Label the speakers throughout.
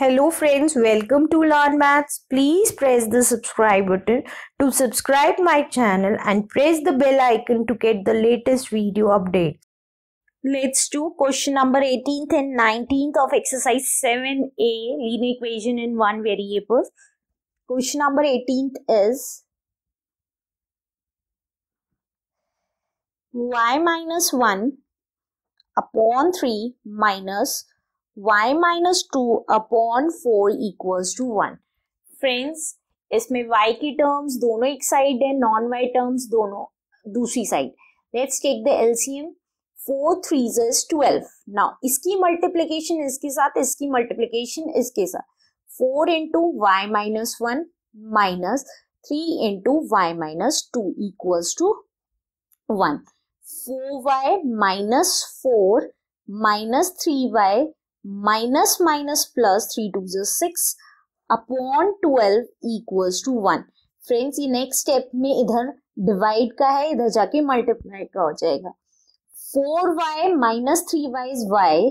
Speaker 1: Hello friends, welcome to Learn Maths. Please press the subscribe button to subscribe my channel and press the bell icon to get the latest video updates. Let's do question number 18th and 19th of exercise 7a linear equation in one variable. Question number 18th is y minus 1 upon 3 minus minus y minus two upon four equals to one friends इसमें y की terms दोनों एक side है non y terms दोनों दूसरी side let's take the LCM four three just twelve now इसकी multiplication इसके साथ इसकी मल्टीप्लीकेशन इसके साथ four into Y minus one minus three into Y minus two equals to one four Y minus four minus three Y minus minus plus three two जो six upon twelve equal to one friends ये next step में इधर divide का है इधर जाके multiply का हो जाएगा four Y minus three Y is Y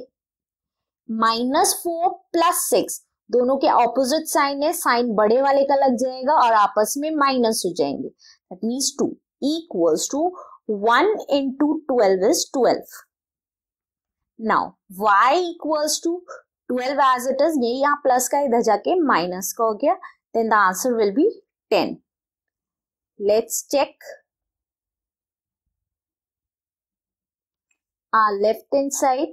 Speaker 1: minus four plus six दोनों के ऑपोजिट साइन है साइन बड़े वाले का लग जाएगा और आपस में माइनस हो जाएंगे that means two equals to one into twelve is twelve Now, y equals to 12 as it is, ये यहाँ plus का इधर जाके minus का then the answer will be 10. Let's check. Our left hand side,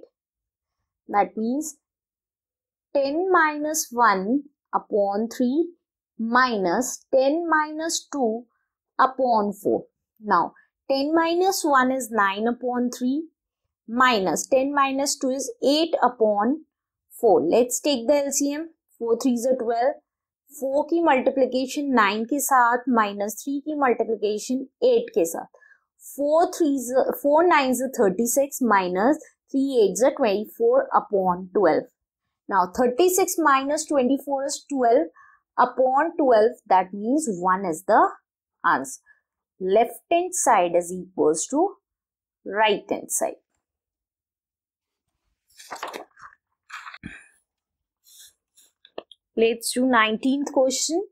Speaker 1: that means 10 minus 1 upon 3 minus 10 minus 2 upon 4. Now, 10 minus 1 is 9 upon 3 minus 10 minus 2 is 8 upon 4. Let's take the LCM. 4 3 is 12. 4 ki multiplication 9 के saath 3 ki multiplication 8 के saath 4 3 4 9 is 36 minus 3 8 is 24 upon 12. Now 36 minus 24 is 12 upon 12 that means 1 is the answer. Left hand side is equals to right hand side. Let's do 19th question.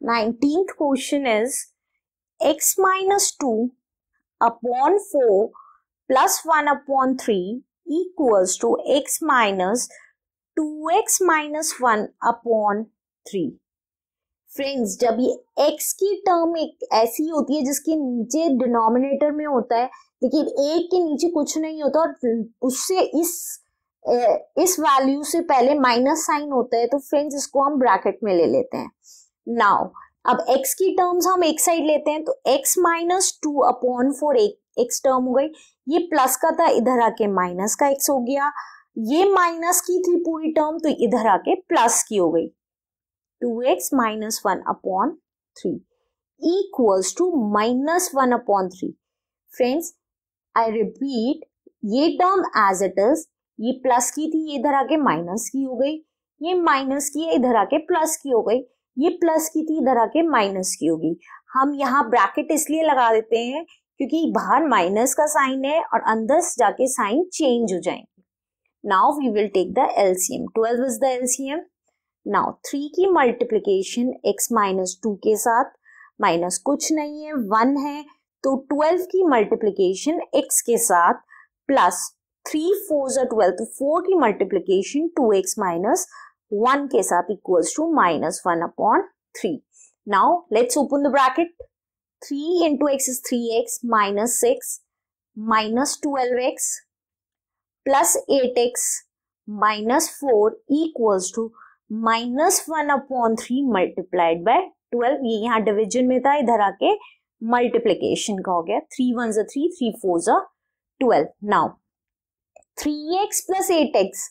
Speaker 1: 19th question is x minus 2 upon 4 plus 1 upon 3 equals to x minus 2x minus 1 upon 3. Friends जब ये x की term एक ऐसी होती है जिसके नीचे denominator में होता है लेकिन एक के नीचे कुछ नहीं होता और उससे इस इस वैल्यू से पहले माइनस साइन होता है तो फ्रेंड्स इसको हम ब्रैकेट में ले लेते हैं नाउ अब x की टर्म्स हम एक साइड लेते हैं तो x minus two upon four X term हो गई ये प्लस का था इधर आके माइनस का x हो गया ये माइनस की थी पूरी टर्म तो इधर आके प्लस की हो गई two X minus one upon three equals to minus one upon three friends I repeat ये टर्म एज इट इज ये प्लस की थी ये इधर आके माइनस की हो गई ये माइनस की है इधर आके प्लस की हो गई ये प्लस की थी इधर आके माइनस की होगी हम यहाँ ब्रैकेट इसलिए लगा देते हैं क्योंकि बाहर माइनस का साइन है और अंदर जाके साइन चेंज हो जाएंगे now we will take the LCM twelve is the LCM now three की मल्टीप्लीकेशन एक्स माइनस टू के साथ माइनस कुछ नहीं है वन है तो 12 की मल्टीप्लीकेशन x के साथ प्लस थ्री फोर जो ट्वेल्व तो फोर की multiplication two X minus one के साथ equals to minus one upon three now let's open the bracket three into X is three X minus six minus twelve X plus eight X minus four equals to minus one upon three multiplied by twelve ये यहाँ division में था इधर आके multiplication का हो गया three one जो थ्री थ्री फोर जो twelve now three X plus eight X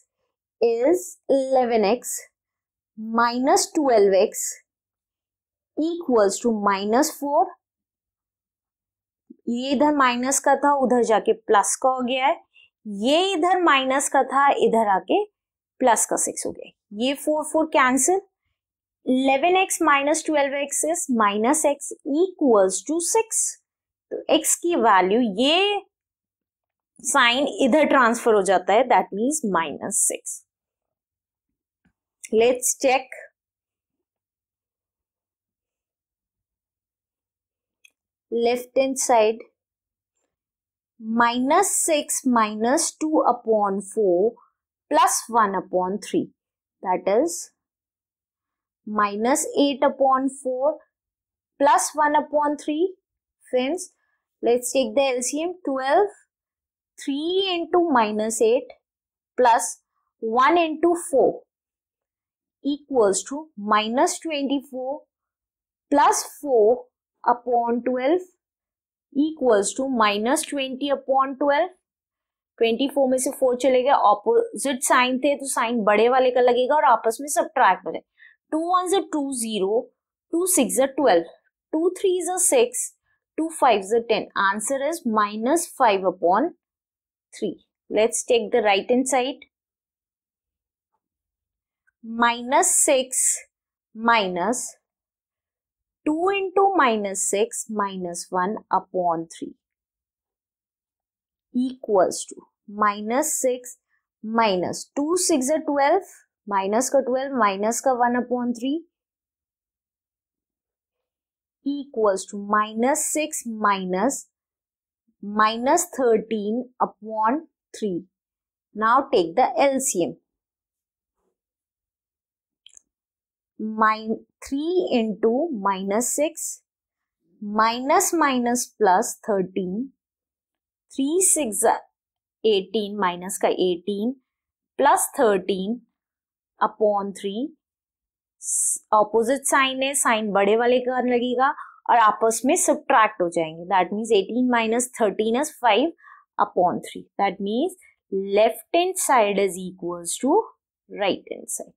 Speaker 1: is eleven X minus twelve X equals to minus four ये इधर माइनस का था उधर जाके प्लस का हो गया है ये इधर माइनस का था इधर आके प्लस का सिक्स हो गया ये four four cancel eleven X minus twelve X is minus X equals to six तो एक्स की वैल्यू ये साइन इधर ट्रांसफर हो जाता है that means minus six let's check left hand side minus six minus two upon four plus one upon three that is minus eight upon four plus one upon three friends let's take the LCM twelve three into minus eight plus one into four equals to minus twenty four plus four upon twelve equals to minus twenty upon twelve twenty four में से four चले गए opposite sign थे तो sign बड़े वाले का लगेगा और आपस में सब ट्रैक बने 2 ones are 2 0 2 6 are 12 2 3s are 6 2 5s are 10 answer is minus 5 upon 3 let's take the right hand side minus 6 minus 2 into minus 6 minus 1 upon 3 equals to minus 6 minus 2 6 are 12 minus का ट्वेल्व माइनस का one upon three equals to minus six minus minus thirteen upon three now take the LCM three into minus six minus minus plus thirteen three six eighteen minus का eighteen plus thirteen upon three opposite sign है sign बड़े वाले का लगेगा और आपस में subtract हो जाएंगे that means eighteen minus thirteen is five upon three that means left end side is equal to right end side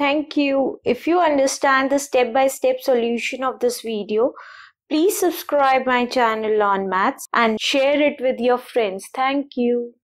Speaker 1: thank you if you understand the step by step solution of this video please subscribe my channel on maths and share it with your friends thank you